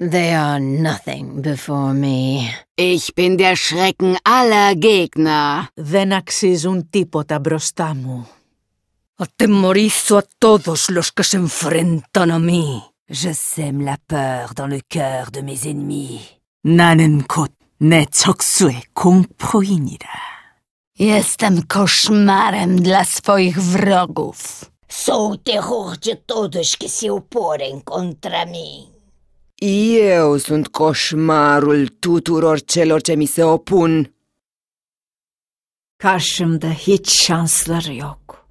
They are nothing before me. Ich bin der Schrecken aller Gegner. Δεν αξίζουν τίποτα μπροστά μου. Atemorizo a todos los que se enfrentan a mí. Je sème la peur dans le cœur de mes ennemis. 나는 곧 내 적수의 공포인이라. Jestem koszmarem dla swoich wrogów. Sou o terror de todos que se oporem contra mim. Eu sunt coșmarul tuturor celor ce mi se opun. Karşımda hit şansları yok.